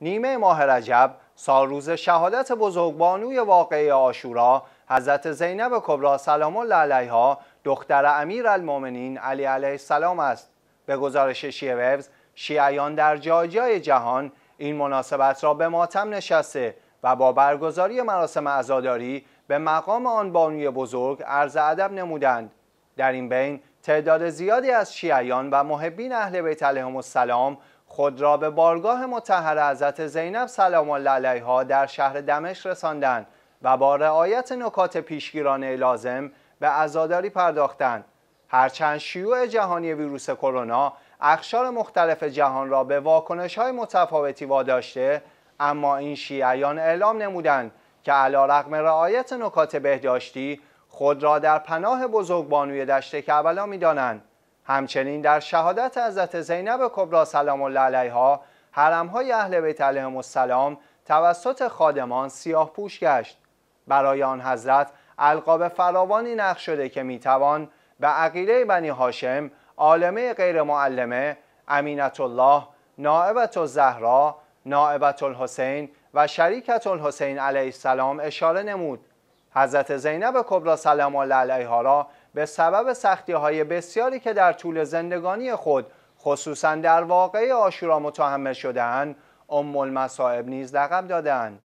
نیمه ماه رجب سال روز شهادت بانوی واقعی آشورا حضرت زینب کبرا سلام الله علیها دختر امیر المومنین علی علیه السلام است به گزارش شیعه شیعیان در جای جای جهان این مناسبت را به ماتم نشسته و با برگزاری مراسم عزاداری به مقام آن بانوی بزرگ عرض ادب نمودند در این بین تعداد زیادی از شیعیان و محبین اهل بیت علیهم السلام خود را به بارگاه متحر حضرت زینب سلام الله علیها در شهر دمشق رساندند و با رعایت نکات پیشگیرانه لازم به عزاداری پرداختند هرچند شیوع جهانی ویروس کرونا اخشار مختلف جهان را به واکنش های متفاوتی واداشته اما این شیعیان اعلام نمودند که علا رقم رعایت نکات بهداشتی خود را در پناه بزرگ بانوی دشت کربلا می همچنین در شهادت حضرت زینب کبرا سلام الله علیها حرمهای اهل بیت علیهم السلام توسط خادمان سیاه پوش گشت برای آن حضرت القاب فراوانی نقش شده که میتوان به عقیله بنی هاشم عالمه غیر معلمه امینت الله نائبت الزهرا نائبت الحسین و شریکت الحسین علیه السلام اشاره نمود حضرت زینب کبرا سلام الله علیها را به سبب سختی های بسیاری که در طول زندگانی خود خصوصا در واقعه آشورا متحمل شدهاند ام المصائب نیز لقب دادند